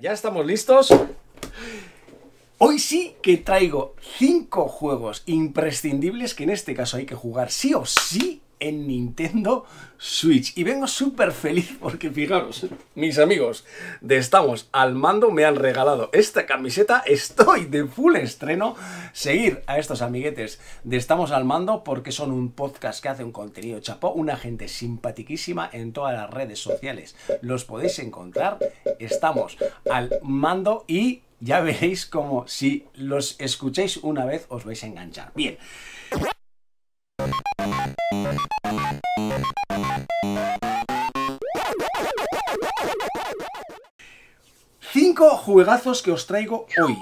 ya estamos listos. Hoy sí que traigo 5 juegos imprescindibles que en este caso hay que jugar sí o sí en Nintendo Switch. Y vengo súper feliz porque fijaros, mis amigos de Estamos al Mando me han regalado esta camiseta. Estoy de full estreno. Seguir a estos amiguetes de Estamos al Mando porque son un podcast que hace un contenido chapó, una gente simpatiquísima en todas las redes sociales. Los podéis encontrar. Estamos al Mando y ya veréis como si los escucháis una vez os vais a enganchar. Bien. Cinco juegazos que os traigo hoy.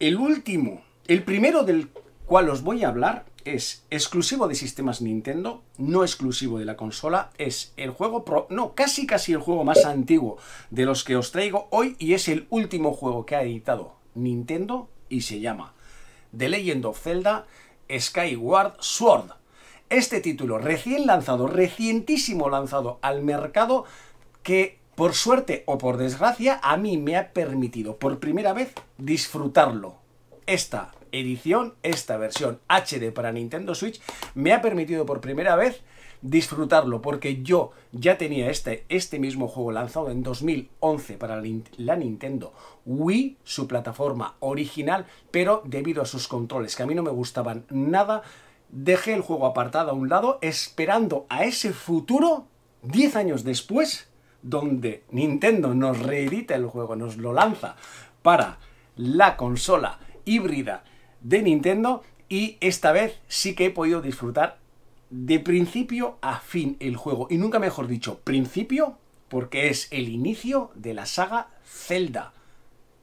El último, el primero del cual os voy a hablar es exclusivo de sistemas Nintendo, no exclusivo de la consola, es el juego, pro, no, casi casi el juego más antiguo de los que os traigo hoy y es el último juego que ha editado Nintendo y se llama The Legend of Zelda Skyward Sword este título recién lanzado, recientísimo lanzado al mercado, que por suerte o por desgracia a mí me ha permitido por primera vez disfrutarlo. Esta edición, esta versión HD para Nintendo Switch, me ha permitido por primera vez disfrutarlo, porque yo ya tenía este, este mismo juego lanzado en 2011 para la Nintendo Wii, su plataforma original, pero debido a sus controles, que a mí no me gustaban nada, dejé el juego apartado a un lado esperando a ese futuro 10 años después donde Nintendo nos reedita el juego, nos lo lanza para la consola híbrida de Nintendo y esta vez sí que he podido disfrutar de principio a fin el juego y nunca mejor dicho principio porque es el inicio de la saga Zelda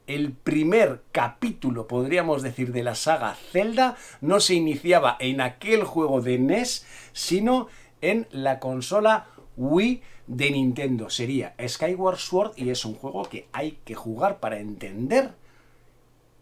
el primer capítulo, podríamos decir, de la saga Zelda no se iniciaba en aquel juego de NES, sino en la consola Wii de Nintendo. Sería Skyward Sword y es un juego que hay que jugar para entender,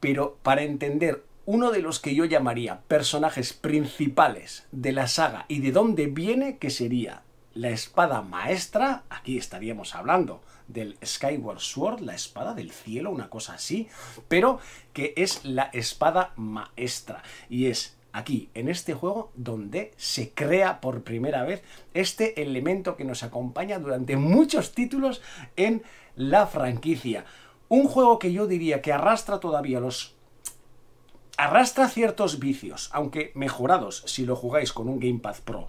pero para entender uno de los que yo llamaría personajes principales de la saga y de dónde viene, que sería la espada maestra, aquí estaríamos hablando del Skyward Sword, la espada del cielo, una cosa así, pero que es la espada maestra. Y es aquí, en este juego, donde se crea por primera vez este elemento que nos acompaña durante muchos títulos en la franquicia. Un juego que yo diría que arrastra todavía los arrastra ciertos vicios, aunque mejorados si lo jugáis con un Gamepad Pro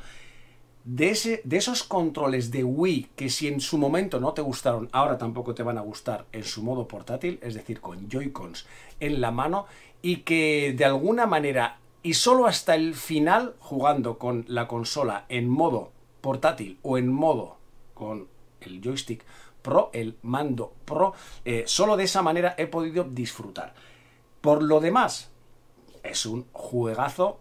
de, de esos controles de Wii que si en su momento no te gustaron, ahora tampoco te van a gustar en su modo portátil, es decir, con Joy-Cons en la mano, y que de alguna manera, y solo hasta el final, jugando con la consola en modo portátil o en modo con el joystick Pro, el mando Pro, eh, solo de esa manera he podido disfrutar. Por lo demás, es un juegazo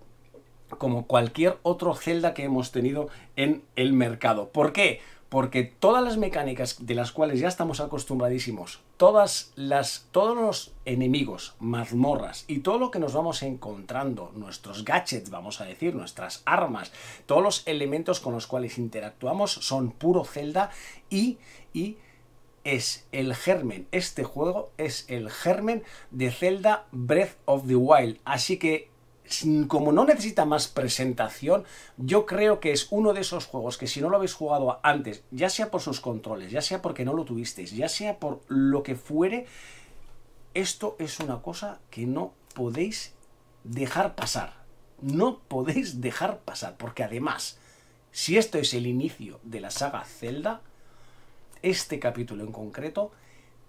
como cualquier otro Zelda que hemos tenido en el mercado. ¿Por qué? Porque todas las mecánicas de las cuales ya estamos acostumbradísimos, todas las, todos los enemigos, mazmorras y todo lo que nos vamos encontrando, nuestros gadgets, vamos a decir, nuestras armas, todos los elementos con los cuales interactuamos son puro Zelda y, y es el germen, este juego es el germen de Zelda Breath of the Wild. Así que como no necesita más presentación, yo creo que es uno de esos juegos que si no lo habéis jugado antes, ya sea por sus controles, ya sea porque no lo tuvisteis, ya sea por lo que fuere, esto es una cosa que no podéis dejar pasar. No podéis dejar pasar, porque además, si esto es el inicio de la saga Zelda, este capítulo en concreto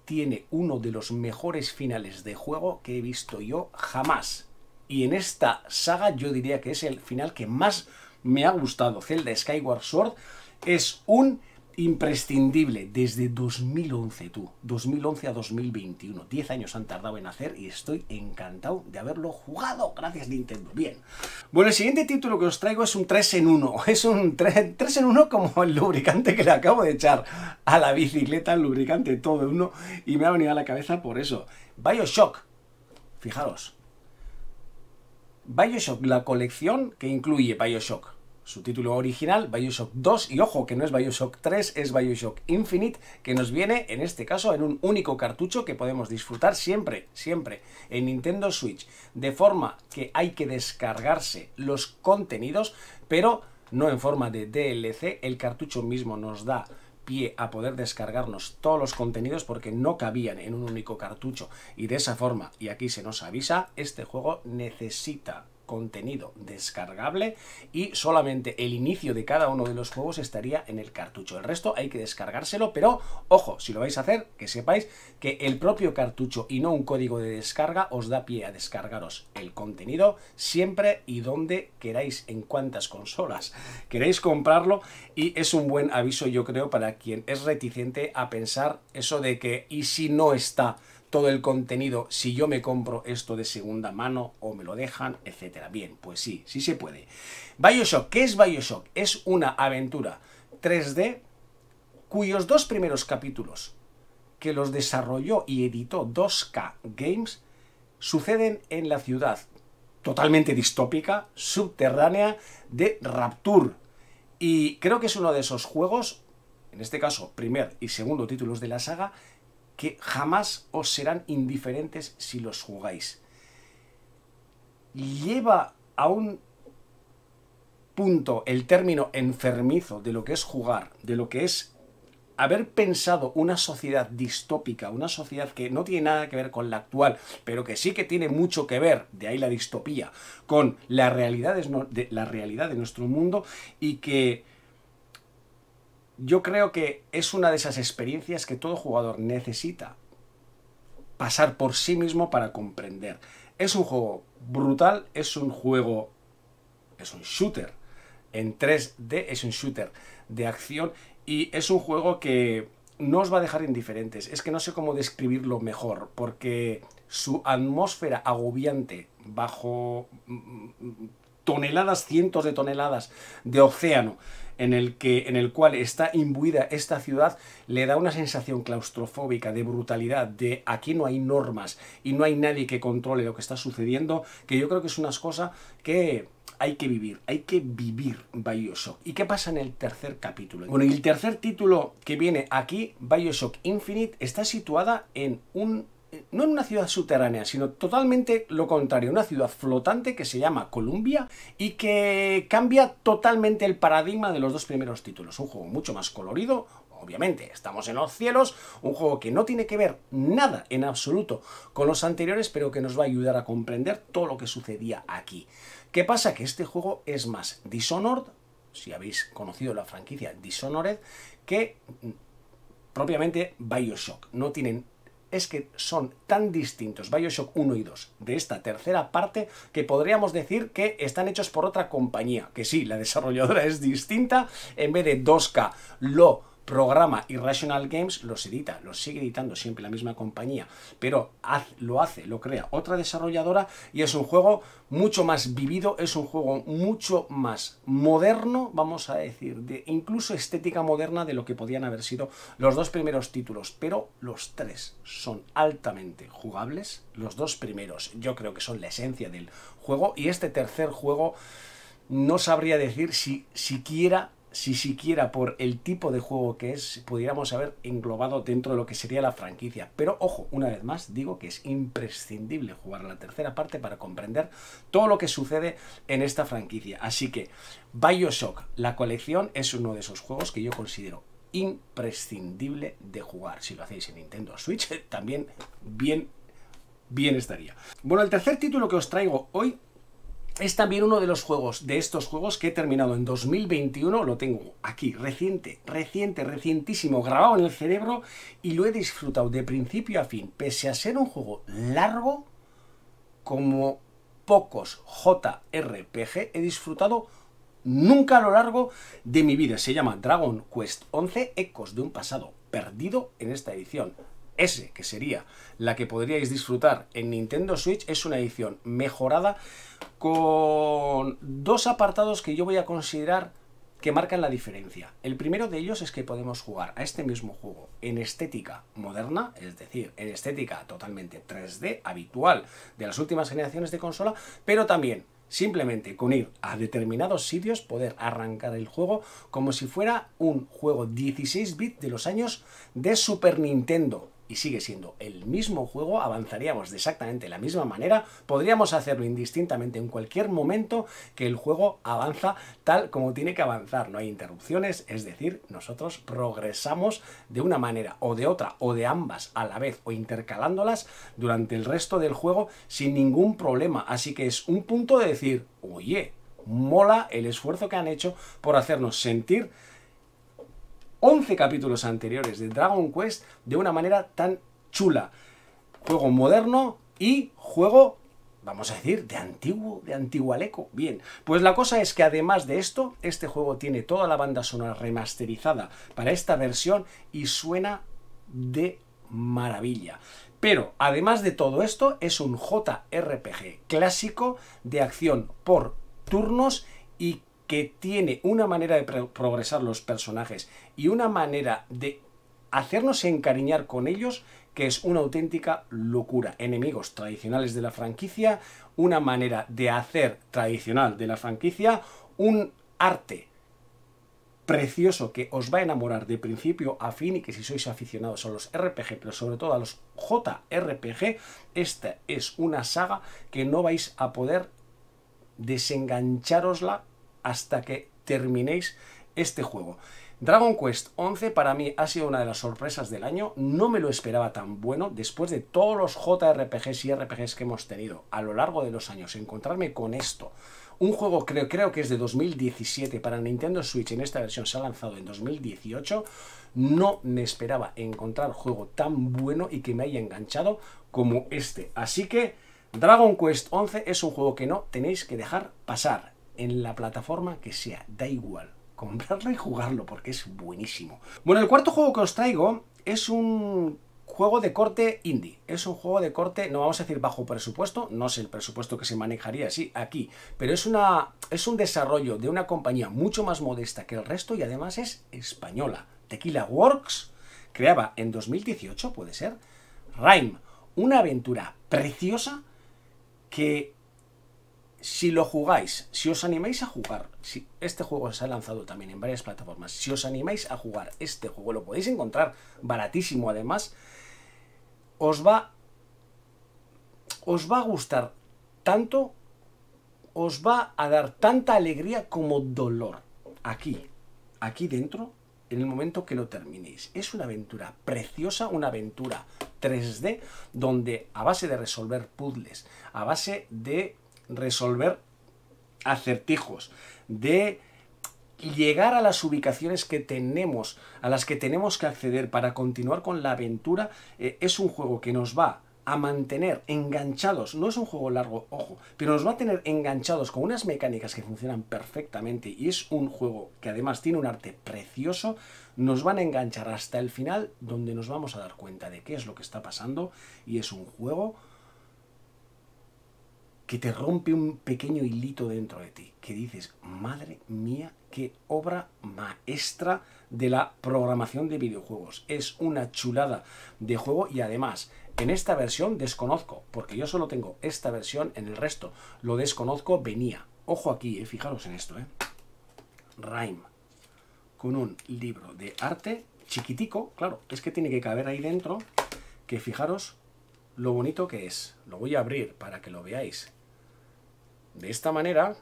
tiene uno de los mejores finales de juego que he visto yo jamás y en esta saga yo diría que es el final que más me ha gustado. Zelda Skyward Sword es un imprescindible desde 2011, tú. 2011 a 2021. 10 años han tardado en hacer y estoy encantado de haberlo jugado. Gracias Nintendo. Bien. Bueno, el siguiente título que os traigo es un 3 en 1. Es un 3, 3 en 1 como el lubricante que le acabo de echar a la bicicleta, el lubricante todo en uno. Y me ha venido a la cabeza por eso. Bioshock. Fijaros, Bioshock, la colección que incluye Bioshock. Su título original, Bioshock 2, y ojo que no es Bioshock 3, es Bioshock Infinite, que nos viene en este caso en un único cartucho que podemos disfrutar siempre, siempre en Nintendo Switch. De forma que hay que descargarse los contenidos, pero no en forma de DLC, el cartucho mismo nos da pie a poder descargarnos todos los contenidos porque no cabían en un único cartucho y de esa forma, y aquí se nos avisa, este juego necesita contenido descargable y solamente el inicio de cada uno de los juegos estaría en el cartucho. El resto hay que descargárselo, pero ojo, si lo vais a hacer, que sepáis que el propio cartucho y no un código de descarga os da pie a descargaros el contenido siempre y donde queráis, en cuantas consolas queréis comprarlo y es un buen aviso yo creo para quien es reticente a pensar eso de que y si no está todo el contenido si yo me compro esto de segunda mano o me lo dejan, etcétera. Bien, pues sí, sí se puede. Bioshock, ¿qué es Bioshock? Es una aventura 3D cuyos dos primeros capítulos que los desarrolló y editó 2K Games suceden en la ciudad totalmente distópica, subterránea de Rapture. Y creo que es uno de esos juegos, en este caso primer y segundo títulos de la saga, que jamás os serán indiferentes si los jugáis. Lleva a un punto el término enfermizo de lo que es jugar, de lo que es haber pensado una sociedad distópica, una sociedad que no tiene nada que ver con la actual, pero que sí que tiene mucho que ver, de ahí la distopía, con la realidad de, la realidad de nuestro mundo y que yo creo que es una de esas experiencias que todo jugador necesita pasar por sí mismo para comprender. Es un juego brutal, es un juego, es un shooter en 3D, es un shooter de acción y es un juego que no os va a dejar indiferentes. Es que no sé cómo describirlo mejor, porque su atmósfera agobiante bajo mm, mm, mm, toneladas, cientos de toneladas de océano, en el, que, en el cual está imbuida esta ciudad, le da una sensación claustrofóbica, de brutalidad, de aquí no hay normas y no hay nadie que controle lo que está sucediendo, que yo creo que es una cosa que hay que vivir, hay que vivir Bioshock. ¿Y qué pasa en el tercer capítulo? Bueno, y el tercer título que viene aquí, Bioshock Infinite, está situada en un no en una ciudad subterránea, sino totalmente lo contrario, una ciudad flotante que se llama Columbia y que cambia totalmente el paradigma de los dos primeros títulos. Un juego mucho más colorido, obviamente, estamos en los cielos, un juego que no tiene que ver nada en absoluto con los anteriores, pero que nos va a ayudar a comprender todo lo que sucedía aquí. ¿Qué pasa? Que este juego es más Dishonored, si habéis conocido la franquicia Dishonored, que mm, propiamente Bioshock. No tienen es que son tan distintos Bioshock 1 y 2 de esta tercera parte que podríamos decir que están hechos por otra compañía, que sí, la desarrolladora es distinta, en vez de 2K lo programa Irrational Games, los edita, los sigue editando siempre la misma compañía, pero lo hace, lo crea otra desarrolladora y es un juego mucho más vivido, es un juego mucho más moderno, vamos a decir, de incluso estética moderna de lo que podían haber sido los dos primeros títulos, pero los tres son altamente jugables, los dos primeros yo creo que son la esencia del juego y este tercer juego no sabría decir si siquiera si siquiera por el tipo de juego que es, pudiéramos haber englobado dentro de lo que sería la franquicia. Pero ojo, una vez más, digo que es imprescindible jugar la tercera parte para comprender todo lo que sucede en esta franquicia. Así que Bioshock, la colección, es uno de esos juegos que yo considero imprescindible de jugar. Si lo hacéis en Nintendo Switch, también bien, bien estaría. Bueno, el tercer título que os traigo hoy es también uno de los juegos, de estos juegos que he terminado en 2021, lo tengo aquí, reciente, reciente, recientísimo, grabado en el cerebro y lo he disfrutado de principio a fin, pese a ser un juego largo, como pocos JRPG he disfrutado nunca a lo largo de mi vida. Se llama Dragon Quest 11, Ecos de un pasado perdido en esta edición S, que sería la que podríais disfrutar en Nintendo Switch, es una edición mejorada con dos apartados que yo voy a considerar que marcan la diferencia. El primero de ellos es que podemos jugar a este mismo juego en estética moderna, es decir, en estética totalmente 3D habitual de las últimas generaciones de consola, pero también simplemente con ir a determinados sitios poder arrancar el juego como si fuera un juego 16 bit de los años de Super Nintendo y sigue siendo el mismo juego, avanzaríamos de exactamente la misma manera, podríamos hacerlo indistintamente en cualquier momento que el juego avanza tal como tiene que avanzar, no hay interrupciones, es decir, nosotros progresamos de una manera o de otra o de ambas a la vez o intercalándolas durante el resto del juego sin ningún problema, así que es un punto de decir, oye, mola el esfuerzo que han hecho por hacernos sentir 11 capítulos anteriores de Dragon Quest de una manera tan chula. Juego moderno y juego vamos a decir, de antiguo, de antigualeco. Bien, pues la cosa es que además de esto, este juego tiene toda la banda sonora remasterizada para esta versión y suena de maravilla. Pero además de todo esto, es un JRPG clásico de acción por turnos y que tiene una manera de progresar los personajes y una manera de hacernos encariñar con ellos que es una auténtica locura. Enemigos tradicionales de la franquicia, una manera de hacer tradicional de la franquicia, un arte precioso que os va a enamorar de principio a fin y que si sois aficionados a los RPG, pero sobre todo a los JRPG, esta es una saga que no vais a poder desengancharosla hasta que terminéis este juego. Dragon Quest 11 para mí ha sido una de las sorpresas del año, no me lo esperaba tan bueno después de todos los JRPGs y RPGs que hemos tenido a lo largo de los años, encontrarme con esto. Un juego creo, creo que es de 2017 para Nintendo Switch, en esta versión se ha lanzado en 2018, no me esperaba encontrar juego tan bueno y que me haya enganchado como este. Así que Dragon Quest 11 es un juego que no tenéis que dejar pasar en la plataforma que sea, da igual. Comprarlo y jugarlo porque es buenísimo. Bueno, el cuarto juego que os traigo es un juego de corte indie. Es un juego de corte, no vamos a decir bajo presupuesto, no sé el presupuesto que se manejaría sí, aquí, pero es, una, es un desarrollo de una compañía mucho más modesta que el resto y además es española. Tequila Works creaba en 2018, puede ser, Rime una aventura preciosa que si lo jugáis, si os animáis a jugar, si este juego se ha lanzado también en varias plataformas, si os animáis a jugar este juego, lo podéis encontrar baratísimo además, os va, os va a gustar tanto, os va a dar tanta alegría como dolor. Aquí, aquí dentro, en el momento que lo terminéis. Es una aventura preciosa, una aventura 3D, donde a base de resolver puzzles, a base de resolver acertijos, de llegar a las ubicaciones que tenemos, a las que tenemos que acceder para continuar con la aventura, eh, es un juego que nos va a mantener enganchados, no es un juego largo, ojo, pero nos va a tener enganchados con unas mecánicas que funcionan perfectamente y es un juego que además tiene un arte precioso, nos van a enganchar hasta el final donde nos vamos a dar cuenta de qué es lo que está pasando y es un juego que te rompe un pequeño hilito dentro de ti, que dices, madre mía, qué obra maestra de la programación de videojuegos. Es una chulada de juego y además en esta versión desconozco, porque yo solo tengo esta versión, en el resto lo desconozco, venía. Ojo aquí, eh, fijaros en esto, eh. Rhyme, con un libro de arte chiquitico, claro, es que tiene que caber ahí dentro, que fijaros lo bonito que es. Lo voy a abrir para que lo veáis. De esta manera,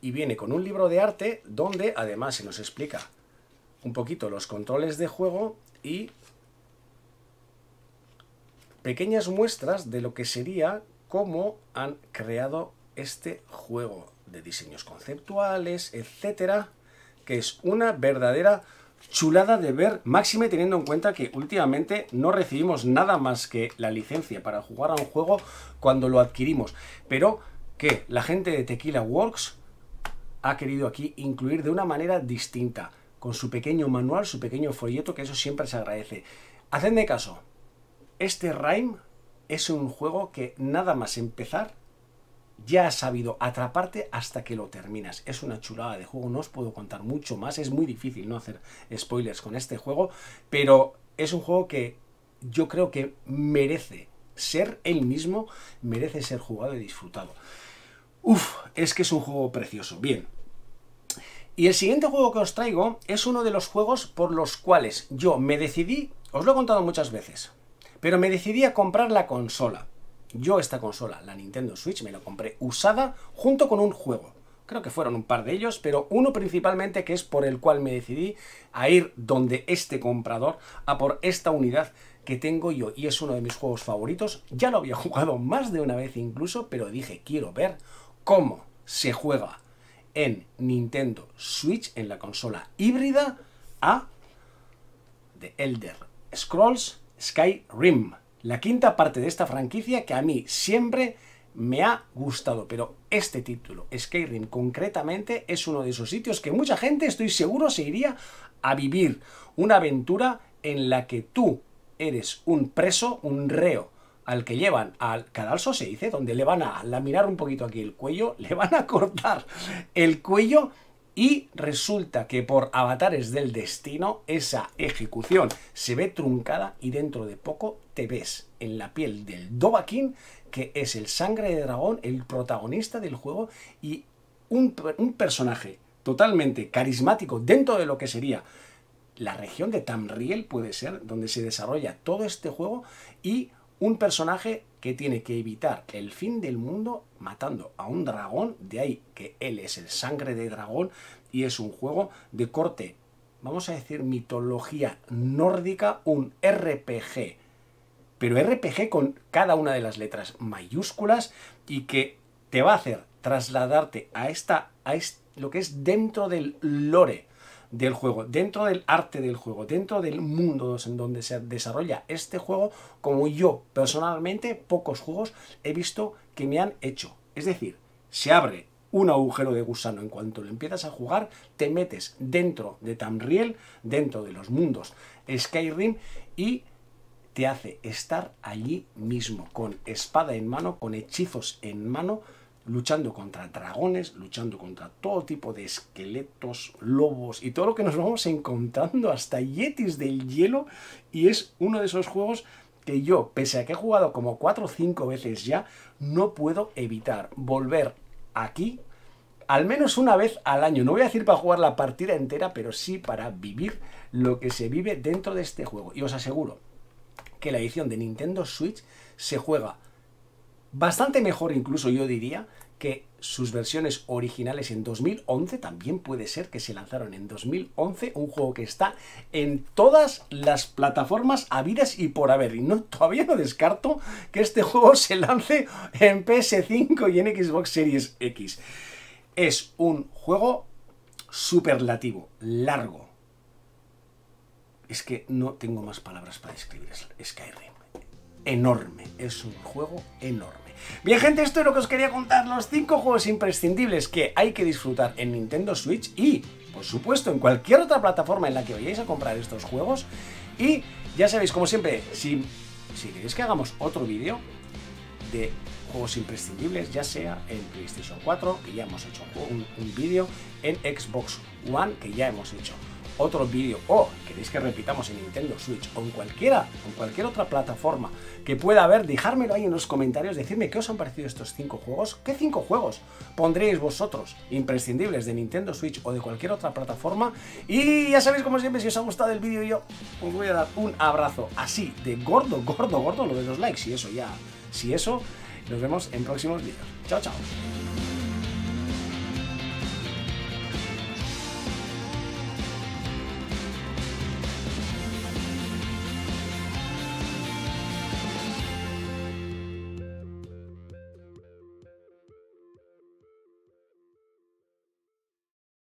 y viene con un libro de arte donde además se nos explica un poquito los controles de juego y pequeñas muestras de lo que sería cómo han creado este juego de diseños conceptuales, etcétera, que es una verdadera chulada de ver, máxime teniendo en cuenta que últimamente no recibimos nada más que la licencia para jugar a un juego cuando lo adquirimos. Pero que la gente de Tequila Works ha querido aquí incluir de una manera distinta, con su pequeño manual, su pequeño folleto, que eso siempre se agradece. Hacedme caso, este Rime es un juego que nada más empezar ya has sabido atraparte hasta que lo terminas. Es una chulada de juego, no os puedo contar mucho más, es muy difícil no hacer spoilers con este juego, pero es un juego que yo creo que merece ser el mismo, merece ser jugado y disfrutado. Uf, es que es un juego precioso. Bien. Y el siguiente juego que os traigo es uno de los juegos por los cuales yo me decidí, os lo he contado muchas veces, pero me decidí a comprar la consola. Yo esta consola, la Nintendo Switch, me la compré usada junto con un juego. Creo que fueron un par de ellos, pero uno principalmente que es por el cual me decidí a ir donde este comprador, a por esta unidad que tengo yo y es uno de mis juegos favoritos. Ya lo había jugado más de una vez incluso, pero dije, quiero ver cómo se juega en Nintendo Switch, en la consola híbrida, a The Elder Scrolls Skyrim la quinta parte de esta franquicia que a mí siempre me ha gustado, pero este título, Skyrim, concretamente, es uno de esos sitios que mucha gente, estoy seguro, se iría a vivir una aventura en la que tú eres un preso, un reo, al que llevan al cadalso, se dice, donde le van a laminar un poquito aquí el cuello, le van a cortar el cuello y resulta que por avatares del destino, esa ejecución se ve truncada y dentro de poco te ves en la piel del Dovahkiin, que es el sangre de dragón, el protagonista del juego y un, un personaje totalmente carismático dentro de lo que sería la región de Tamriel, puede ser, donde se desarrolla todo este juego y un personaje que tiene que evitar el fin del mundo matando a un dragón, de ahí que él es el sangre de dragón y es un juego de corte, vamos a decir mitología nórdica, un RPG, pero RPG con cada una de las letras mayúsculas y que te va a hacer trasladarte a esta a lo que es dentro del lore del juego, dentro del arte del juego, dentro del mundo en donde se desarrolla este juego, como yo personalmente pocos juegos he visto que me han hecho. Es decir, se abre un agujero de gusano en cuanto lo empiezas a jugar, te metes dentro de Tamriel, dentro de los mundos Skyrim y te hace estar allí mismo, con espada en mano, con hechizos en mano, luchando contra dragones, luchando contra todo tipo de esqueletos, lobos y todo lo que nos vamos encontrando, hasta yetis del hielo. Y es uno de esos juegos que yo, pese a que he jugado como 4 o 5 veces ya, no puedo evitar volver aquí al menos una vez al año. No voy a decir para jugar la partida entera, pero sí para vivir lo que se vive dentro de este juego. Y os aseguro que la edición de Nintendo Switch se juega Bastante mejor incluso yo diría que sus versiones originales en 2011, también puede ser que se lanzaron en 2011, un juego que está en todas las plataformas habidas y por haber. Y no, todavía no descarto que este juego se lance en PS5 y en Xbox Series X. Es un juego superlativo, largo. Es que no tengo más palabras para describir Skyrim enorme. Es un juego enorme. Bien gente, esto es lo que os quería contar, los 5 juegos imprescindibles que hay que disfrutar en Nintendo Switch y, por supuesto, en cualquier otra plataforma en la que vayáis a comprar estos juegos. Y ya sabéis, como siempre, si, si queréis que hagamos otro vídeo de juegos imprescindibles, ya sea en PlayStation 4, que ya hemos hecho un, un vídeo, en Xbox One, que ya hemos hecho otro vídeo o queréis que repitamos en Nintendo Switch o en cualquiera, en cualquier otra plataforma que pueda haber, dejármelo ahí en los comentarios, decirme qué os han parecido estos 5 juegos, qué 5 juegos pondréis vosotros imprescindibles de Nintendo Switch o de cualquier otra plataforma y ya sabéis como siempre si os ha gustado el vídeo yo os voy a dar un abrazo así de gordo, gordo, gordo lo de los likes y eso ya, si eso, nos vemos en próximos vídeos. Chao, chao.